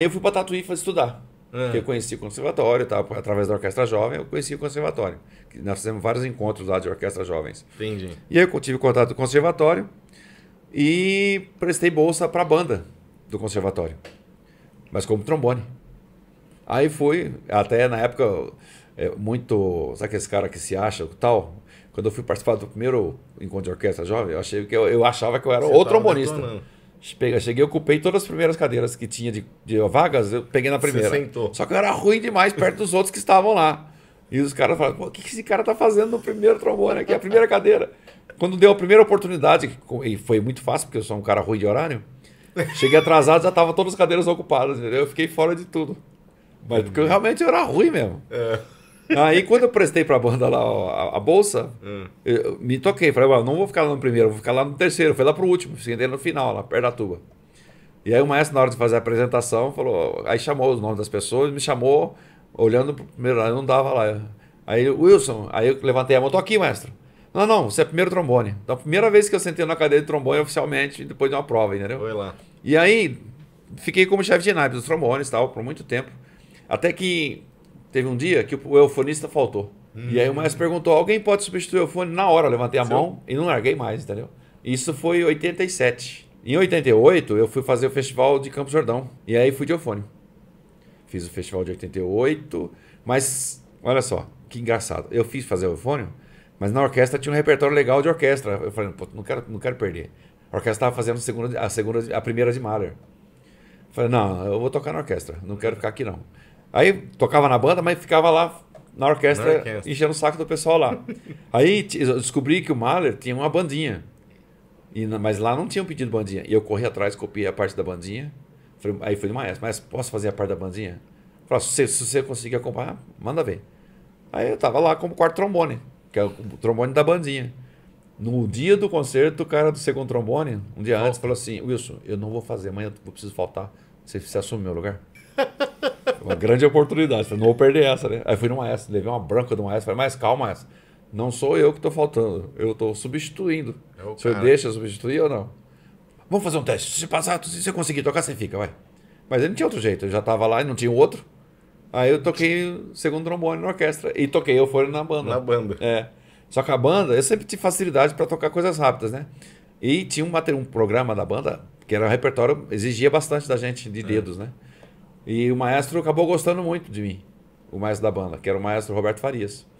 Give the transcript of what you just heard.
Eu fui para Tatuí fazer estudar. É. Que eu conheci o conservatório, tá? através da Orquestra Jovem, eu conheci o conservatório. Nós fizemos vários encontros lá de orquestra jovens. Entendi. E aí eu tive contato com o conservatório e prestei bolsa para a banda do conservatório, mas como trombone. Aí fui, até na época, é, muito. Sabe aqueles cara que se acha tal? Quando eu fui participar do primeiro encontro de orquestra jovem, eu, achei que eu, eu achava que eu era Você o trombonista. Detonando. Cheguei, ocupei todas as primeiras cadeiras que tinha de, de vagas, eu peguei na primeira. Você sentou. Só que eu era ruim demais perto dos outros que estavam lá. E os caras falaram, o que, que esse cara tá fazendo no primeiro trombone aqui, a primeira cadeira? Quando deu a primeira oportunidade, e foi muito fácil, porque eu sou um cara ruim de horário, cheguei atrasado, já tava todas as cadeiras ocupadas, entendeu? Eu fiquei fora de tudo. Mas porque eu realmente era ruim mesmo. É. Aí quando eu prestei pra banda lá a, a bolsa, hum. eu, me toquei. Falei, não vou ficar lá no primeiro, vou ficar lá no terceiro. Foi lá pro último, sentei no final, lá perto da tuba. E aí o maestro, na hora de fazer a apresentação, falou, aí chamou os nomes das pessoas, me chamou, olhando pro primeiro, eu não dava lá. Aí, Wilson, aí eu levantei a mão, "Estou aqui, maestro. Não, não, você é primeiro trombone. Então, a primeira vez que eu sentei na cadeira de trombone oficialmente, depois de uma prova, entendeu? Foi lá. E aí, fiquei como chefe de naipe dos trombones tal, por muito tempo. Até que Teve um dia que o eufonista faltou. Hum. E aí o maestro perguntou: alguém pode substituir o eufone? Na hora eu levantei a mão e não larguei mais, entendeu? Isso foi em 87. Em 88, eu fui fazer o festival de Campos Jordão. E aí fui de eufone. Fiz o festival de 88, mas olha só, que engraçado. Eu fiz fazer o eufônio, mas na orquestra tinha um repertório legal de orquestra. Eu falei, Pô, não quero, não quero perder. A orquestra estava fazendo a segunda, a segunda, a primeira de Mahler. falei, não, eu vou tocar na orquestra, não quero ficar aqui não. Aí tocava na banda, mas ficava lá na orquestra, na orquestra. enchendo o saco do pessoal lá. Aí descobri que o Mahler tinha uma bandinha. E, mas lá não tinham pedido bandinha. E eu corri atrás, copiei a parte da bandinha. Falei, aí falei, maestro, mas posso fazer a parte da bandinha? Falei, se, se você conseguir acompanhar, manda ver. Aí eu tava lá como quarto trombone, que é o trombone da bandinha. No dia do concerto, o cara do segundo trombone, um dia oh. antes, falou assim: Wilson, eu não vou fazer, amanhã eu preciso faltar. Você, você assume meu lugar? Uma grande oportunidade. Falei, não vou perder essa, né? Aí fui numa Maestro, levei uma branca de uma essa. Falei, mas calma essa. Não sou eu que estou faltando. Eu estou substituindo. Eu, Se eu eu substituir ou não? Vamos fazer um teste. Se passar, se você conseguir tocar, você fica, vai. Mas ele não tinha outro jeito. Eu já estava lá e não tinha outro. Aí eu toquei segundo trombone na orquestra. E toquei eufônio na banda. Na banda. É. Só que a banda, eu sempre tive facilidade para tocar coisas rápidas, né? E tinha um, um programa da banda que era um repertório, exigia bastante da gente de é. dedos, né? E o maestro acabou gostando muito de mim, o maestro da banda, que era o maestro Roberto Farias.